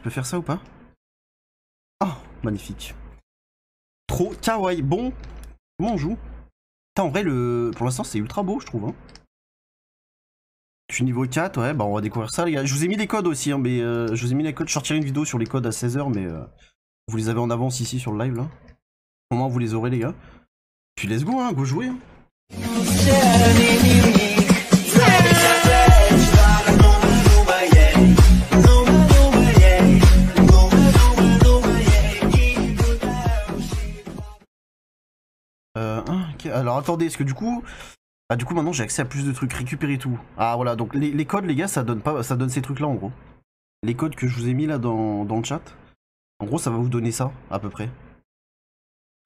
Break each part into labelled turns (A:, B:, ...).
A: Je peux faire ça ou pas Ah, magnifique. Trop kawaii. Bon, comment on joue en vrai, le... pour l'instant, c'est ultra beau, je trouve. Hein. Je suis niveau 4, ouais, bah on va découvrir ça, les gars. Je vous ai mis des codes aussi, hein, mais euh, je vous ai mis les codes. Je sortirai une vidéo sur les codes à 16h, mais euh, vous les avez en avance ici sur le live, là. Au moins, vous les aurez, les gars. Puis let's go, hein, go jouer. Hein. Alors attendez, est-ce que du coup... Ah du coup maintenant j'ai accès à plus de trucs, récupérer tout. Ah voilà, donc les, codes les gars ça donne pas ça donne ces trucs là en gros. Les codes que je vous ai mis là dans, le chat. En gros ça va vous donner ça à peu près.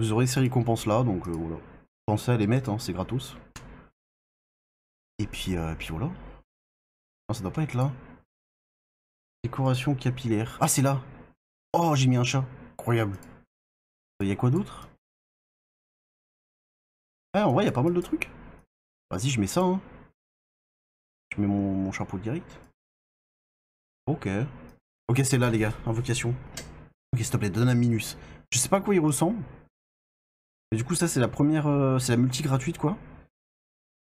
A: Vous aurez ces récompenses là, donc euh, voilà. Pensez à les mettre, hein, c'est gratos. Et puis, euh, puis voilà. Non ça doit pas être là. Décoration capillaire. Ah c'est là Oh j'ai mis un chat. Incroyable. Il y a quoi d'autre
B: ah, en vrai, il y a pas mal de trucs. Vas-y, je mets ça. Hein.
A: Je mets mon, mon chapeau direct. Ok. Ok, c'est là, les gars. Invocation. Ok, s'il te plaît, donne un minus. Je sais pas à quoi il ressemble. Mais du coup, ça, c'est la première... Euh, c'est la multi gratuite, quoi.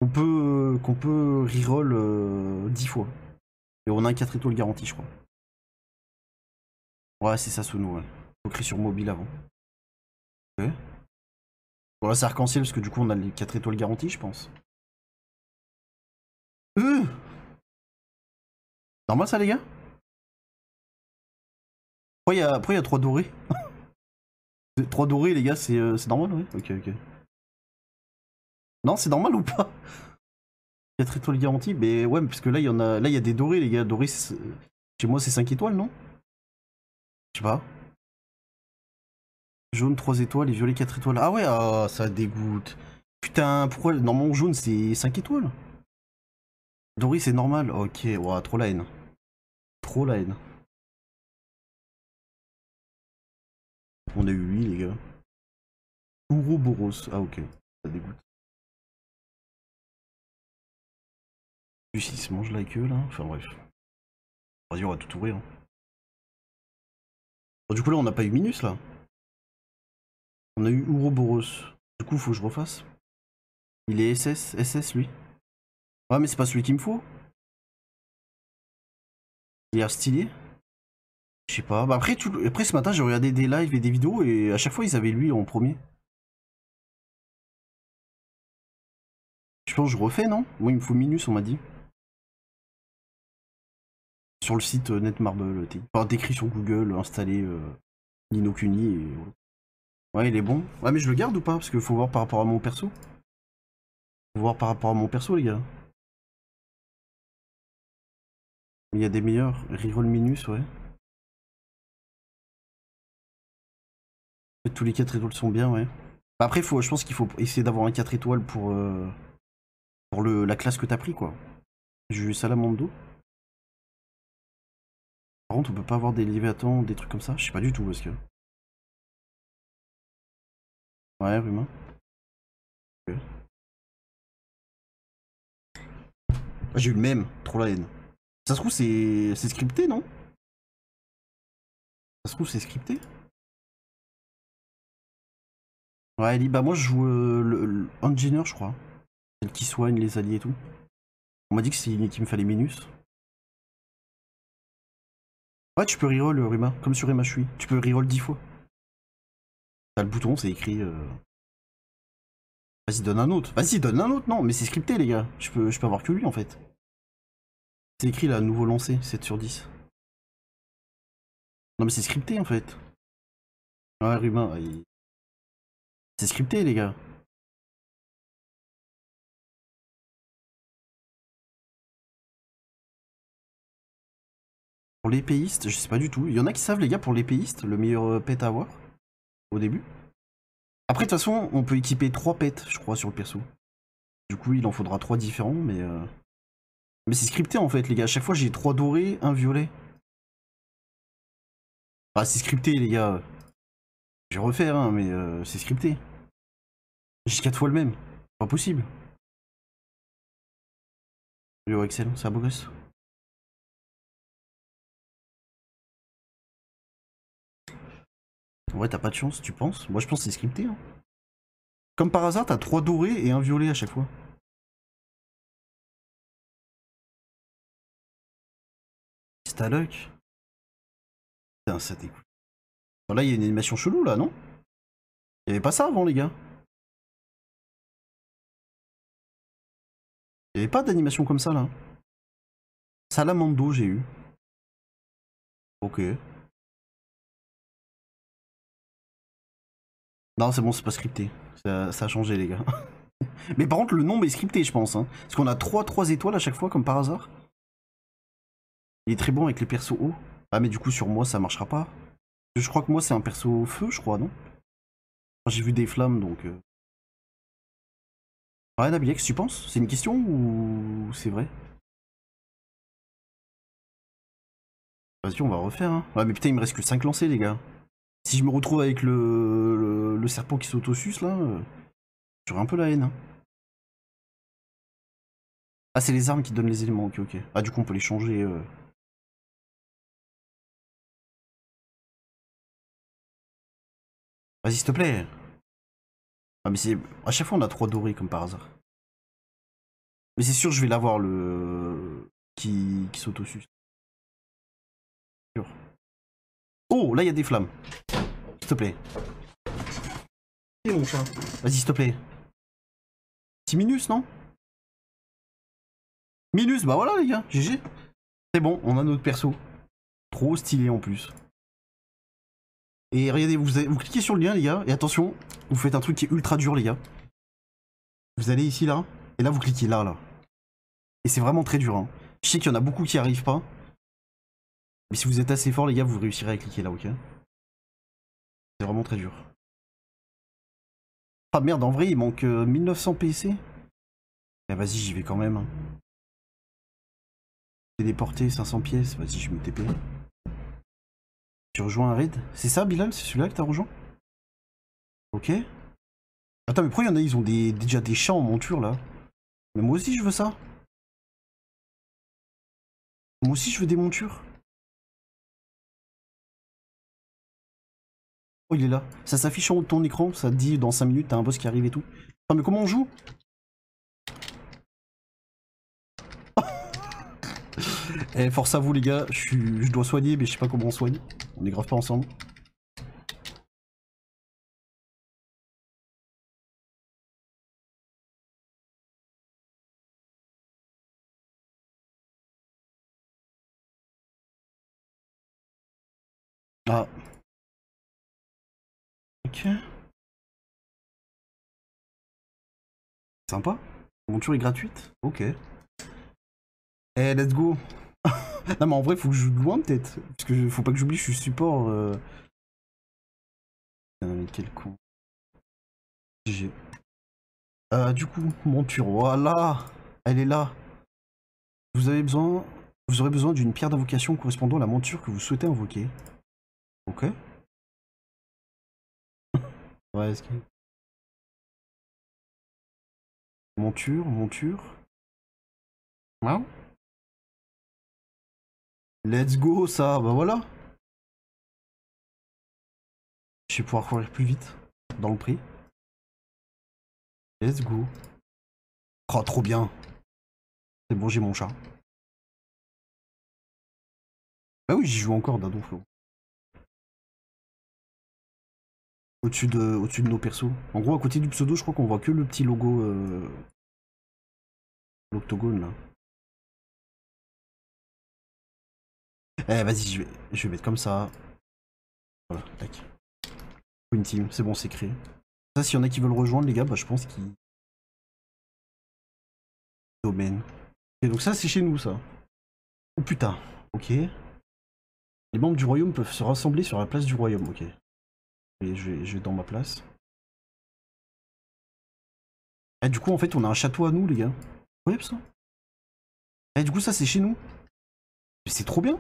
A: On peut, euh, qu'on peut reroll 10 euh, fois. Et on a un 4 étoiles garanti, je crois.
B: Ouais, c'est ça, nous Ouais. Faut créer sur mobile avant. Ok. Bon, là, c'est arc-en-ciel parce que du coup, on a les 4 étoiles garanties, je pense. Euh Normal ça, les gars
A: Après, il y, a... 3 dorés. 3 dorés, les gars, euh, c'est normal, oui Ok, ok. Non, c'est normal ou pas 4 étoiles garanties Mais ouais, parce que là, il y en a. Là, il y a des dorés, les gars. Dorés, chez moi, c'est 5 étoiles, non Je sais pas. Jaune 3 étoiles et violet 4 étoiles. Ah ouais, ah, ça dégoûte. Putain, pourquoi Normalement mon jaune c'est 5 étoiles Doris c'est normal. Ok, trop la haine. Trop la haine.
B: On a eu 8 les gars. Ouroboros. Ah ok, ça dégoûte. Lucie se mange la queue là. Enfin bref. Vas-y, on va tout ouvrir. Hein. du coup là on n'a pas eu Minus là. On a eu Ouroboros. Du coup, faut que je refasse. Il est SS, SS lui. Ah mais c'est pas celui
A: qu'il me faut. Il est stylé. Je sais pas. Bah, après, tout... après ce matin, j'ai regardé des lives et des vidéos et à chaque fois, ils avaient lui en premier. Je pense que je refais, non Oui il me faut Minus, on m'a dit. Sur le site euh, Netmarble, Par décrit sur Google, installé euh, Ninokuni et Ouais, il est bon. Ouais, mais je le garde ou pas Parce qu'il faut voir par rapport à mon perso. Faut voir par rapport à mon perso, les gars.
B: Il y a des meilleurs. Rival minus, ouais.
A: Tous les 4 étoiles sont bien, ouais. Bah, après, je pense qu'il faut essayer d'avoir un 4 étoiles pour, euh, pour le, la classe que t'as pris, quoi. J'ai eu Salamando. Par contre, on peut pas avoir des Léviathans,
B: des trucs comme ça. Je sais pas du tout, parce que... Ouais, Ruma. J'ai eu le même, trop la haine. Ça se trouve, c'est scripté, non Ça se trouve, c'est scripté Ouais, bah
A: moi je joue euh, le, je crois. Celle qui soigne les alliés et tout. On m'a dit que c'est une me fallait minus. Ouais, tu peux reroll, euh, Ruma. comme sur Rima, je Tu peux reroll 10 fois le bouton, c'est écrit. Euh. Vas-y, donne un autre. Vas-y, donne un autre. Non, mais c'est scripté, les gars. Je peux, je peux avoir que lui, en fait. C'est écrit là, nouveau lancé, 7 sur 10.
B: Non, mais c'est scripté, en fait. Ouais, Ruben, c'est scripté, les gars.
A: Pour l'épéiste, je sais pas du tout. Il y en a qui savent, les gars, pour l'épéiste, le meilleur euh, pet à avoir au début. Après, de toute façon, on peut équiper 3 pets, je crois, sur le perso. Du coup, il en faudra 3 différents, mais... Euh... Mais c'est scripté, en fait, les gars. À chaque fois, j'ai 3 dorés, 1 violet. Ah, c'est scripté, les gars. Je vais refaire, hein, mais euh, c'est scripté.
B: J'ai 4 fois le même. Pas possible. Yo, excellent, c'est un beau gosse. Ouais, t'as pas de chance, tu penses Moi, je pense que c'est scripté. Hein. Comme par hasard, t'as 3 dorés et 1 violet à chaque fois. Staluck Putain, ça t'écoute. là, il y a une animation chelou, là, non Il avait pas ça avant, les gars. Il avait pas d'animation comme ça, là. Salamando, j'ai eu. Ok.
A: Non, c'est bon, c'est pas scripté. Ça, a changé, les gars. mais par contre, le nombre est scripté, je pense. Hein. Parce qu'on a 3, 3 étoiles à chaque fois, comme par hasard. Il est très bon avec les persos hauts. Ah, mais du coup, sur moi, ça marchera pas. Je crois que moi, c'est un perso feu, je crois, non J'ai vu des flammes, donc... Euh... tu penses C'est une question ou c'est vrai Vas-y, on va refaire. Hein. Ouais, mais putain, il me reste que 5 lancers, les gars si je me retrouve avec le, le, qui serpent qui s'autosus là, euh, j'aurais un peu la haine. Hein. Ah, c'est les armes qui
B: donnent les éléments, ok, ok. Ah, du coup, on peut les changer. Euh. Vas-y, s'il te plaît.
A: Ah, mais c'est. À chaque fois, on a trois dorés, comme par hasard. Mais c'est sûr, je vais l'avoir, le. qui, qui sus. Oh, là, il y a des flammes. S'il te plaît.
B: Vas-y, s'il te plaît. Petit minus, non
A: Minus, bah voilà, les gars. GG. C'est bon, on a notre perso. Trop stylé en plus. Et regardez, vous, cliquez sur le lien, les gars, et attention, vous faites un truc qui est ultra dur, les gars. Vous allez ici, là, et là, vous cliquez là, là. Et c'est vraiment très dur. Hein. Je sais qu'il y en a beaucoup qui arrivent pas, mais si vous êtes assez fort, les gars, vous réussirez à cliquer là, ok C'est vraiment très dur. Ah merde, en vrai, il manque 1900 PC Mais Vas-y, j'y vais quand même. Hein. Téléporté, 500 pièces. Vas-y, je me TP. Tu rejoins un raid C'est ça, Bilal C'est celui-là que t'as rejoint Ok. Attends, mais pourquoi il y en a, ils ont déjà des chats en monture, là Mais moi aussi, je veux ça.
B: Moi aussi, je veux des montures.
A: Oh, il est là. Ça s'affiche en haut de ton écran, ça dit dans 5 minutes, t'as un boss qui arrive et tout. enfin mais comment on joue Eh, force à vous les gars, je, je dois soigner, mais je sais pas comment on soigne. On est grave pas ensemble. Ah, Sympa. monture est gratuite Ok. Eh, let's go Non, mais en vrai, faut que je joue loin, peut-être. Parce que faut pas que j'oublie, je suis
B: support. Euh. Euh, quel con. GG.
A: Euh, du coup, monture, voilà Elle est là Vous avez besoin... Vous aurez besoin d'une pierre d'invocation correspondant à la monture que vous souhaitez invoquer. Ok.
B: Monture, monture. Hein Let's go ça, bah voilà. Je vais pouvoir courir plus vite dans le prix. Let's go. Oh trop bien. C'est bon, j'ai mon chat. Bah oui, j'y joue encore d'un au-dessus de, nos persos. En gros, à côté du pseudo, je crois qu'on voit que le petit logo. Euh, l'octogone là. Eh, vas-y, je vais, je vais mettre comme ça. Voilà, tac. Une team, c'est bon, c'est créé. Ça, s'il y en a qui veulent rejoindre, les gars, bah, je pense qu'ils. Domaine. Et donc, ça, c'est
A: chez nous, ça. Oh putain, ok. Les membres du royaume peuvent se rassembler sur la place du royaume, ok je vais, dans ma place.
B: Et eh, du coup, en fait, on a un château à nous, les gars. Oui, voyez ça eh, du coup, ça, c'est chez nous. c'est trop bien